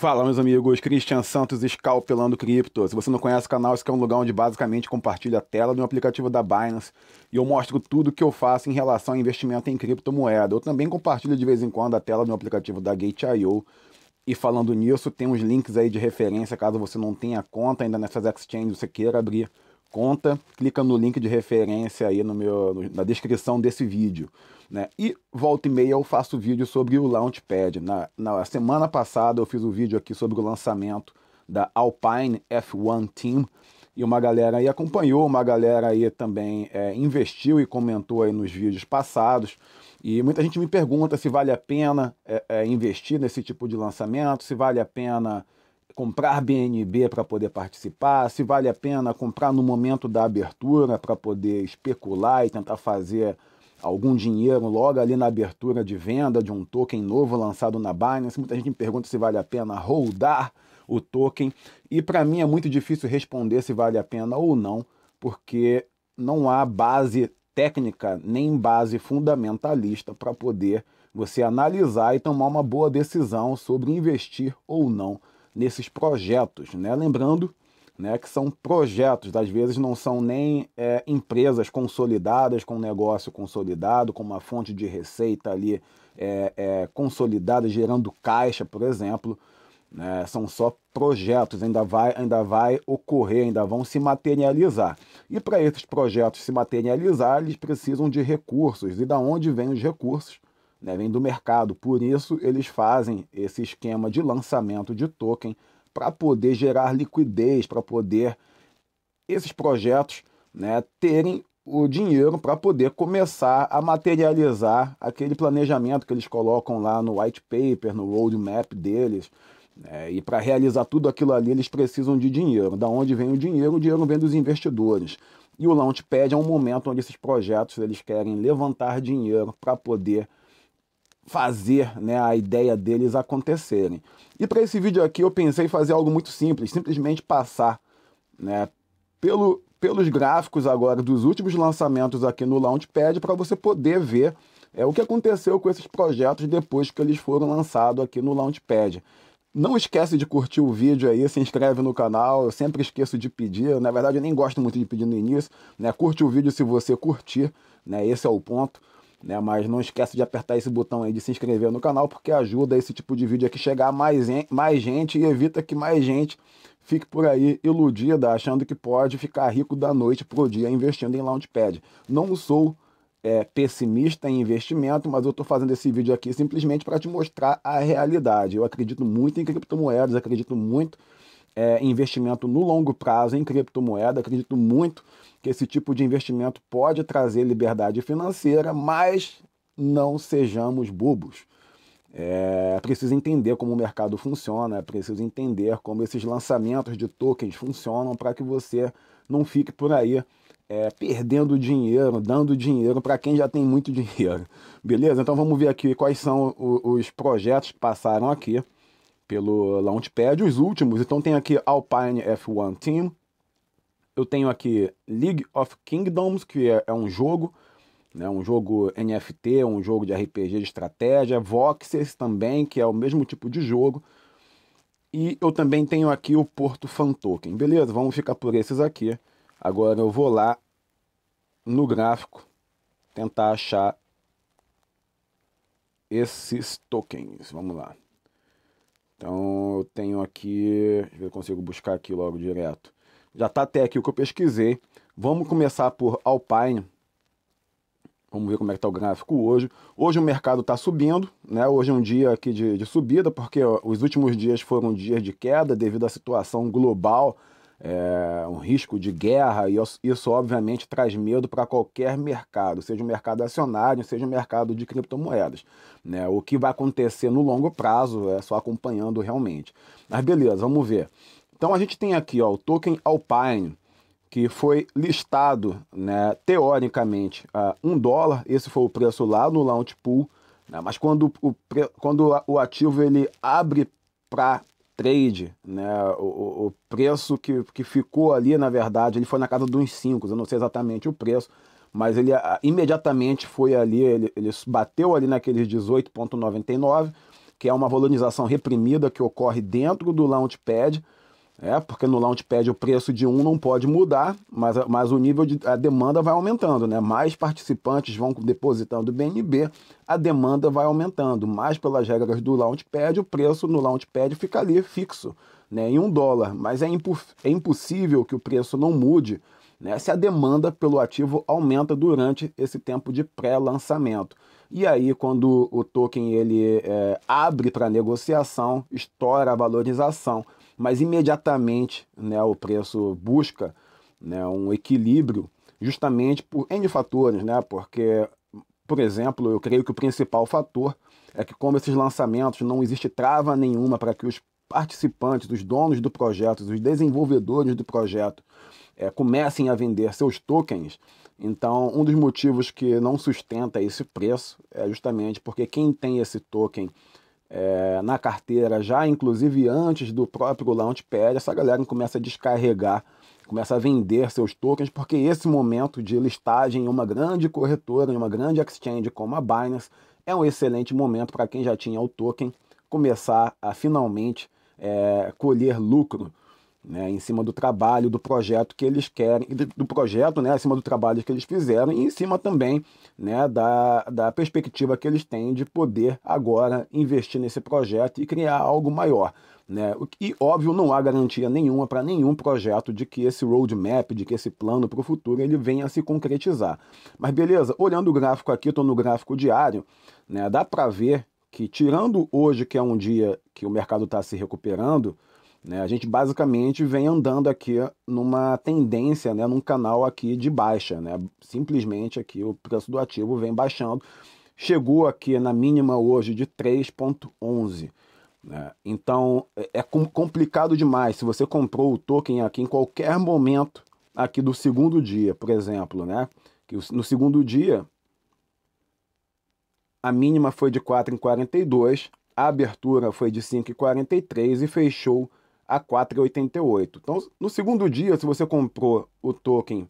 Fala, meus amigos. Christian Santos, Scalpelando Cripto. Se você não conhece o canal, esse é um lugar onde basicamente compartilho a tela do aplicativo da Binance e eu mostro tudo que eu faço em relação a investimento em criptomoeda. Eu também compartilho de vez em quando a tela do aplicativo da Gate.io. E falando nisso, tem uns links aí de referência caso você não tenha conta ainda nessas exchanges, você queira abrir conta, clica no link de referência aí no meu, no, na descrição desse vídeo. Né? E volta e meia eu faço vídeo sobre o Launchpad. Na, na semana passada eu fiz um vídeo aqui sobre o lançamento da Alpine F1 Team e uma galera aí acompanhou, uma galera aí também é, investiu e comentou aí nos vídeos passados. E muita gente me pergunta se vale a pena é, é, investir nesse tipo de lançamento, se vale a pena comprar BNB para poder participar, se vale a pena comprar no momento da abertura para poder especular e tentar fazer algum dinheiro logo ali na abertura de venda de um token novo lançado na Binance. Muita gente me pergunta se vale a pena holdar o token e para mim é muito difícil responder se vale a pena ou não, porque não há base técnica nem base fundamentalista para poder você analisar e tomar uma boa decisão sobre investir ou não nesses projetos. Né? Lembrando né, que são projetos, às vezes não são nem é, empresas consolidadas com um negócio consolidado, com uma fonte de receita ali é, é, consolidada, gerando caixa, por exemplo. Né? São só projetos, ainda vai, ainda vai ocorrer, ainda vão se materializar. E para esses projetos se materializar, eles precisam de recursos. E da onde vêm os recursos? né, vem do mercado. Por isso, eles fazem esse esquema de lançamento de token para poder gerar liquidez, para poder esses projetos né, terem o dinheiro para poder começar a materializar aquele planejamento que eles colocam lá no white paper, no roadmap deles. Né, e para realizar tudo aquilo ali, eles precisam de dinheiro. Da onde vem o dinheiro? O dinheiro vem dos investidores. E o Launchpad é um momento onde esses projetos eles querem levantar dinheiro para poder fazer né, a ideia deles acontecerem. E para esse vídeo aqui eu pensei em fazer algo muito simples, simplesmente passar né, pelo, pelos gráficos agora dos últimos lançamentos aqui no Launchpad para você poder ver é, o que aconteceu com esses projetos depois que eles foram lançados aqui no Launchpad. Não esquece de curtir o vídeo aí, se inscreve no canal, eu sempre esqueço de pedir, na verdade eu nem gosto muito de pedir no início, né? Curte o vídeo se você curtir, né? Esse é o ponto. Né? Mas não esquece de apertar esse botão aí de se inscrever no canal, porque ajuda esse tipo de vídeo aqui chegar a mais, mais gente e evita que mais gente fique por aí iludida, achando que pode ficar rico da noite para o dia investindo em Launchpad. Não sou é, pessimista em investimento, mas eu estou fazendo esse vídeo aqui simplesmente para te mostrar a realidade. Eu acredito muito em criptomoedas, acredito muito é, investimento no longo prazo em criptomoeda. Acredito muito que esse tipo de investimento pode trazer liberdade financeira, mas não sejamos bobos. É preciso entender como o mercado funciona, é preciso entender como esses lançamentos de tokens funcionam para que você não fique por aí é, perdendo dinheiro, dando dinheiro para quem já tem muito dinheiro. Beleza? Então vamos ver aqui quais são os projetos que passaram aqui pelo Launchpad, os últimos. Então tem aqui Alpine F1 Team, eu tenho aqui League of Kingdoms, que é, é um jogo, né, um jogo NFT, um jogo de RPG de estratégia, Voxes também, que é o mesmo tipo de jogo. E eu também tenho aqui o Porto Fan Token. Beleza, vamos ficar por esses aqui. Agora eu vou lá no gráfico tentar achar esses tokens. Vamos lá. Então eu tenho aqui, deixa eu ver se consigo buscar aqui logo direto. Já está até aqui o que eu pesquisei. Vamos começar por Alpine. Vamos ver como é que está o gráfico hoje. Hoje o mercado está subindo, né? Hoje é um dia aqui de, de subida, porque ó, os últimos dias foram dias de queda devido à situação global é, um risco de guerra, e isso obviamente traz medo para qualquer mercado, seja o mercado acionário, seja o mercado de criptomoedas. Né? O que vai acontecer no longo prazo é só acompanhando realmente. Mas beleza, vamos ver. Então a gente tem aqui ó, o token Alpine, que foi listado né, teoricamente a um dólar. Esse foi o preço lá no Launch Pool. Né, mas quando o, quando o ativo ele abre para trade, né? O, o, preço que, que ficou ali, na verdade, ele foi na casa dos 5, eu não sei exatamente o preço, mas ele ah, imediatamente foi ali, ele, ele bateu ali naqueles 18,99, que é uma valorização reprimida que ocorre dentro do launchpad, é, porque no Launchpad o preço de um não pode mudar, mas, mas o nível de a demanda vai aumentando, né? Mais participantes vão depositando BNB, a demanda vai aumentando. Mas pelas regras do Launchpad, o preço no Launchpad fica ali fixo, né? Em um dólar. Mas é, é impossível que o preço não mude né? se a demanda pelo ativo aumenta durante esse tempo de pré-lançamento. E aí, quando o token ele é, abre para negociação, estoura a valorização mas imediatamente né, o preço busca né, um equilíbrio justamente por N fatores, né, porque, por exemplo, eu creio que o principal fator é que como esses lançamentos não existe trava nenhuma para que os participantes, os donos do projeto, os desenvolvedores do projeto é, comecem a vender seus tokens, então um dos motivos que não sustenta esse preço é justamente porque quem tem esse token é, na carteira já, inclusive antes do próprio Launchpad, essa galera começa a descarregar, começa a vender seus tokens, porque esse momento de listagem em uma grande corretora, em uma grande exchange como a Binance, é um excelente momento para quem já tinha o token começar a finalmente é, colher lucro né, em cima do trabalho, do projeto que eles querem, do projeto, né, em cima do trabalho que eles fizeram e em cima também né, da, da perspectiva que eles têm de poder agora investir nesse projeto e criar algo maior. Né? E óbvio, não há garantia nenhuma para nenhum projeto de que esse roadmap, de que esse plano para o futuro ele venha a se concretizar. Mas beleza, olhando o gráfico aqui, estou no gráfico diário, né, dá para ver que tirando hoje, que é um dia que o mercado está se recuperando, né? A gente basicamente vem andando aqui numa tendência, né? num canal aqui de baixa. Né? Simplesmente aqui o preço do ativo vem baixando. Chegou aqui na mínima hoje de 3,11. Né? Então é, é complicado demais. Se você comprou o token aqui em qualquer momento aqui do segundo dia, por exemplo, né? Que no segundo dia a mínima foi de 4,42, a abertura foi de 5,43 e fechou a 4,88. Então, no segundo dia, se você comprou o token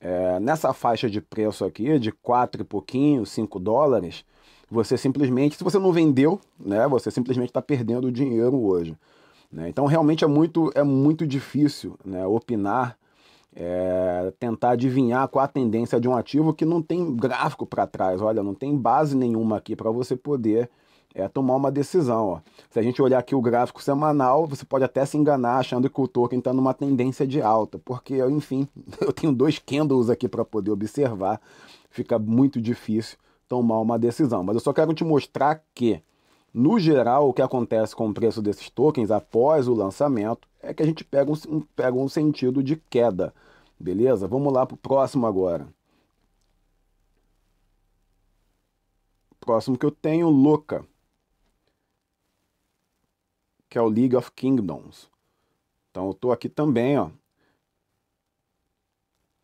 é, nessa faixa de preço aqui, de 4 e pouquinho, 5 dólares, você simplesmente, se você não vendeu, né, você simplesmente está perdendo dinheiro hoje. Né? Então, realmente é muito, é muito difícil né, opinar, é, tentar adivinhar qual a tendência de um ativo que não tem gráfico para trás, olha, não tem base nenhuma aqui para você poder é tomar uma decisão. Ó. Se a gente olhar aqui o gráfico semanal, você pode até se enganar achando que o token está numa tendência de alta, porque, enfim, eu tenho dois candles aqui para poder observar, fica muito difícil tomar uma decisão. Mas eu só quero te mostrar que, no geral, o que acontece com o preço desses tokens após o lançamento é que a gente pega um, pega um sentido de queda. Beleza? Vamos lá para o próximo agora. Próximo que eu tenho, Luca que é o League of Kingdoms. Então eu estou aqui também, ó.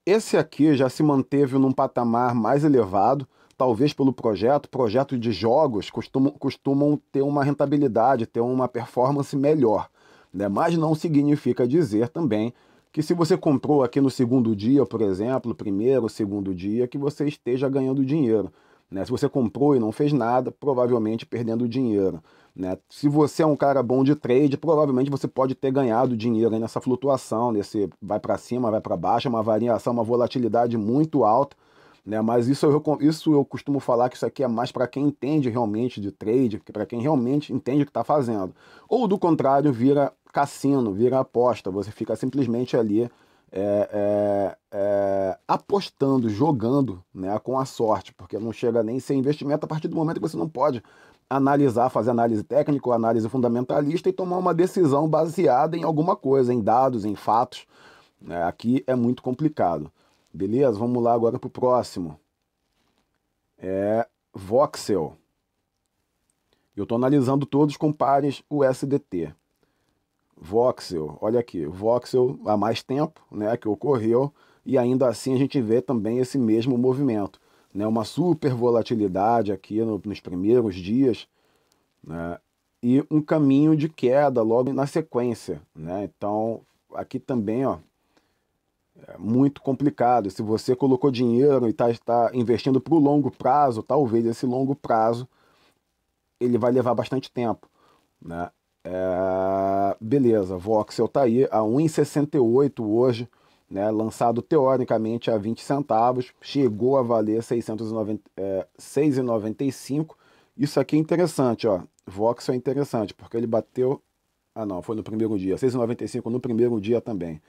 Esse aqui já se manteve num patamar mais elevado, talvez pelo projeto. Projetos de jogos costumam, costumam ter uma rentabilidade, ter uma performance melhor. Né? Mas não significa dizer também que se você comprou aqui no segundo dia, por exemplo, primeiro, segundo dia, que você esteja ganhando dinheiro. Né? Se você comprou e não fez nada, provavelmente perdendo dinheiro. Né? Se você é um cara bom de trade, provavelmente você pode ter ganhado dinheiro nessa flutuação, nesse vai para cima, vai para baixo, é uma variação, uma volatilidade muito alta. Né? Mas isso eu, isso eu costumo falar que isso aqui é mais para quem entende realmente de trade, para quem realmente entende o que está fazendo. Ou do contrário, vira cassino, vira aposta, você fica simplesmente ali é, é, é, apostando, jogando né, com a sorte, porque não chega nem sem investimento a partir do momento que você não pode analisar, fazer análise técnica ou análise fundamentalista e tomar uma decisão baseada em alguma coisa, em dados, em fatos. Né. aqui é muito complicado. Beleza? Vamos lá agora para o próximo. É Voxel. Eu estou analisando todos com pares USDT voxel, olha aqui, voxel há mais tempo né, que ocorreu e ainda assim a gente vê também esse mesmo movimento, né, uma super volatilidade aqui no, nos primeiros dias né, e um caminho de queda logo na sequência. Né, então aqui também ó, é muito complicado. Se você colocou dinheiro e está tá investindo para o longo prazo, talvez esse longo prazo ele vai levar bastante tempo. Né? É, beleza, voxel tá aí a 1,68 hoje, né, lançado teoricamente a 20 centavos, chegou a valer 690, é, Isso aqui é interessante, ó. Voxel é interessante, porque ele bateu. Ah, não, foi no primeiro dia. 6,95 no primeiro dia também.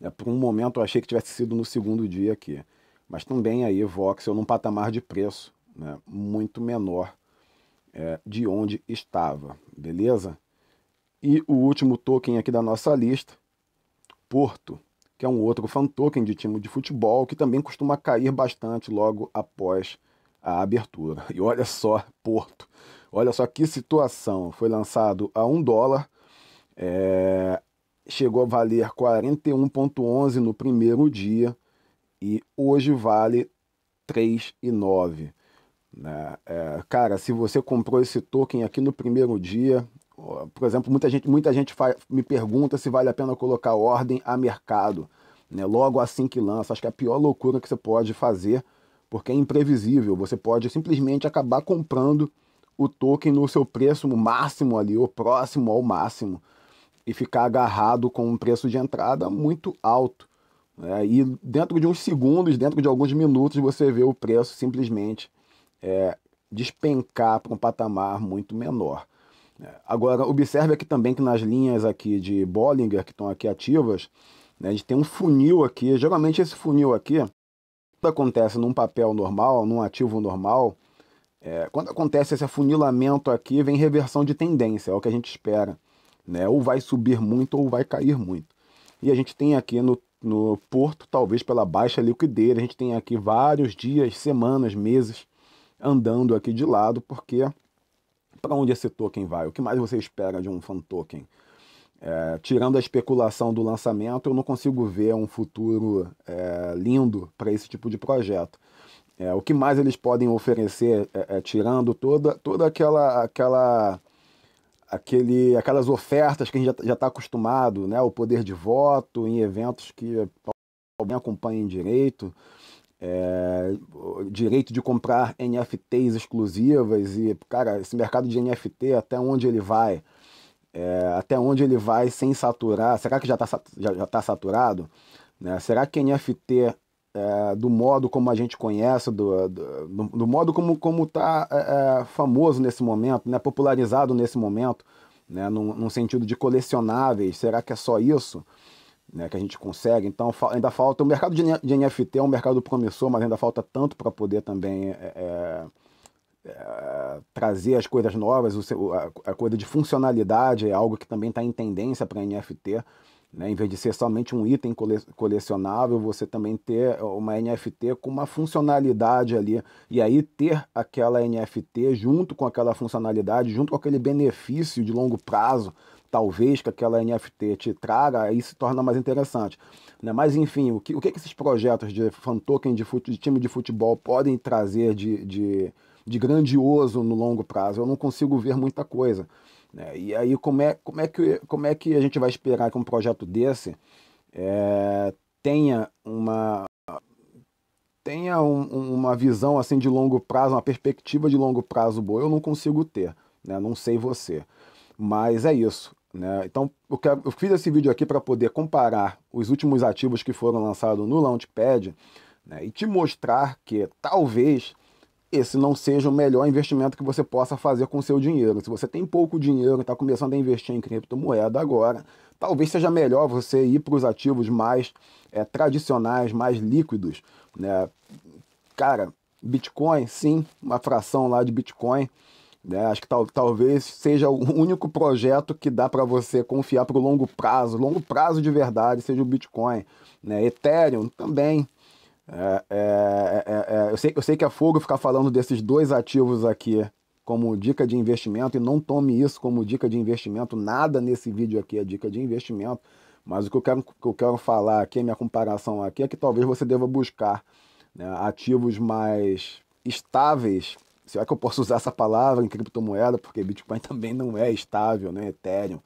É, por um momento eu achei que tivesse sido no segundo dia aqui. Mas também aí voxel num patamar de preço né, muito menor é, de onde estava, beleza? E o último token aqui da nossa lista, Porto, que é um outro fan token de time de futebol que também costuma cair bastante logo após a abertura. E olha só, Porto. Olha só que situação. Foi lançado a um dólar, é... chegou a valer 41,11 no primeiro dia e hoje vale 3,9. Né? É, cara, se você comprou esse token aqui no primeiro dia, por exemplo, muita gente, muita gente me pergunta se vale a pena colocar ordem a mercado, né? logo assim que lança. Acho que é a pior loucura que você pode fazer, porque é imprevisível. Você pode simplesmente acabar comprando o token no seu preço máximo ali, ou próximo ao máximo, e ficar agarrado com um preço de entrada muito alto. Né? E dentro de uns segundos, dentro de alguns minutos, você vê o preço simplesmente é, despencar para um patamar muito menor. É. Agora, observe aqui também que nas linhas aqui de Bollinger, que estão aqui ativas, né, a gente tem um funil aqui. Geralmente esse funil aqui, quando acontece num papel normal, num ativo normal, é, quando acontece esse afunilamento aqui, vem reversão de tendência, é o que a gente espera. Né? Ou vai subir muito ou vai cair muito. E a gente tem aqui no, no Porto, talvez pela baixa liquidez, a gente tem aqui vários dias, semanas, meses andando aqui de lado, porque para onde esse token vai? O que mais você espera de um fan token? É, tirando a especulação do lançamento, eu não consigo ver um futuro é, lindo para esse tipo de projeto. É, o que mais eles podem oferecer, é, é, tirando toda, toda aquela, aquela, aquele, aquelas ofertas que a gente já está acostumado, né? o poder de voto em eventos que alguém acompanha em direito, é, direito de comprar NFTs exclusivas e, cara, esse mercado de NFT, até onde ele vai? É, até onde ele vai sem saturar? Será que já está já, já tá saturado? Né? Será que NFT, é, do modo como a gente conhece, do, do, do modo como está é, é, famoso nesse momento, né? popularizado nesse momento, né? num, num sentido de colecionáveis, será que é só isso? né, que a gente consegue. Então ainda falta. O mercado de NFT é um mercado promissor, mas ainda falta tanto para poder também é, é, é, trazer as coisas novas. O, a, a, coisa de funcionalidade é algo que também está em tendência para NFT. Né? Em vez de ser somente um item cole, colecionável, você também ter uma NFT com uma funcionalidade ali. E aí ter aquela NFT junto com aquela funcionalidade, junto com aquele benefício de longo prazo talvez que aquela NFT te traga, aí se torna mais interessante. Né? Mas, enfim, o que, o que, esses projetos de fan token de, fute, de time de futebol podem trazer de, de, de, grandioso no longo prazo? Eu não consigo ver muita coisa. Né? E aí, como é, como, é que, como é que a gente vai esperar que um projeto desse é, tenha uma tenha um, uma visão assim de longo prazo, uma perspectiva de longo prazo boa, eu não consigo ter, né? não sei você. Mas é isso. Né? Então, eu, quero, eu, fiz esse vídeo aqui para poder comparar os últimos ativos que foram lançados no Launchpad né? e te mostrar que talvez esse não seja o melhor investimento que você possa fazer com o seu dinheiro. Se você tem pouco dinheiro e está começando a investir em criptomoeda agora, talvez seja melhor você ir para os ativos mais é, tradicionais, mais líquidos. Né? Cara, Bitcoin, sim, uma fração lá de Bitcoin né? Acho que tal, talvez seja o único projeto que dá para você confiar para o longo prazo, longo prazo de verdade, seja o Bitcoin. Né? Ethereum também. É é, é, é, é, eu, sei, eu sei que é fogo ficar falando desses dois ativos aqui como dica de investimento, e não tome isso como dica de investimento, nada nesse vídeo aqui é dica de investimento, mas o que eu quero, que eu quero falar aqui, minha comparação aqui, é que talvez você deva buscar né, ativos mais estáveis será que eu posso usar essa palavra em criptomoeda? Porque Bitcoin também não é estável, né? Ethereum.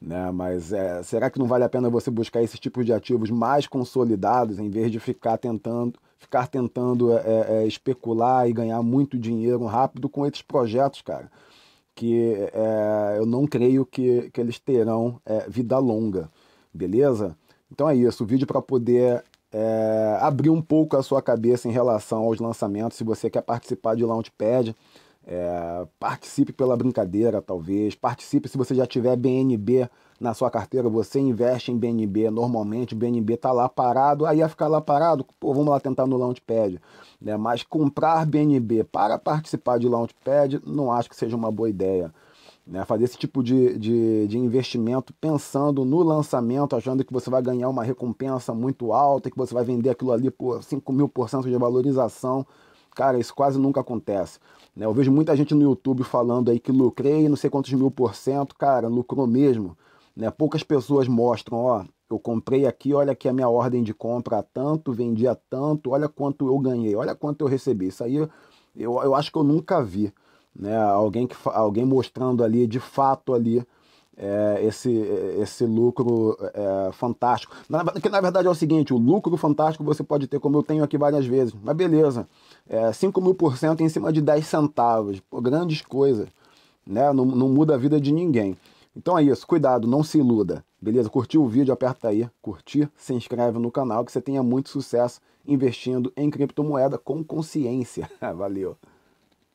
Né? Mas é, será que não vale a pena você buscar esses tipos de ativos mais consolidados em vez de ficar tentando ficar tentando é, é, é especular e ganhar muito dinheiro rápido com esses projetos, cara? Que é, eu não creio que, que eles terão é, vida longa, beleza? Então é isso, o vídeo para poder é, abrir um pouco a sua cabeça em relação aos lançamentos. Se você quer participar de Launchpad, é, participe pela brincadeira, talvez. Participe se você já tiver BNB na sua carteira. Você investe em BNB normalmente, BNB está lá parado, aí ia ficar lá parado. Pô, vamos lá tentar no Launchpad. Né? Mas comprar BNB para participar de Launchpad não acho que seja uma boa ideia. Né? Fazer esse tipo de, de, de investimento pensando no lançamento, achando que você vai ganhar uma recompensa muito alta, que você vai vender aquilo ali por 5 mil por cento de valorização. Cara, isso quase nunca acontece. Né? Eu vejo muita gente no YouTube falando aí que lucrei não sei quantos mil por cento. Cara, lucrou mesmo. Né? Poucas pessoas mostram, ó, eu comprei aqui, olha aqui a minha ordem de compra a tanto, vendi a tanto, olha quanto eu ganhei, olha quanto eu recebi. Isso aí eu, eu acho que eu nunca vi né? Alguém que alguém mostrando ali de fato ali é, esse, esse lucro é, fantástico. Na, que na verdade é o seguinte: o lucro fantástico você pode ter, como eu tenho aqui várias vezes, mas beleza, é, 5 mil por cento em cima de 10 centavos, pô, grandes coisas, né? Não, não muda a vida de ninguém. Então é isso, cuidado, não se iluda. Beleza? Curtiu o vídeo? Aperta aí, curtir, se inscreve no canal, que você tenha muito sucesso investindo em criptomoeda com consciência. Valeu!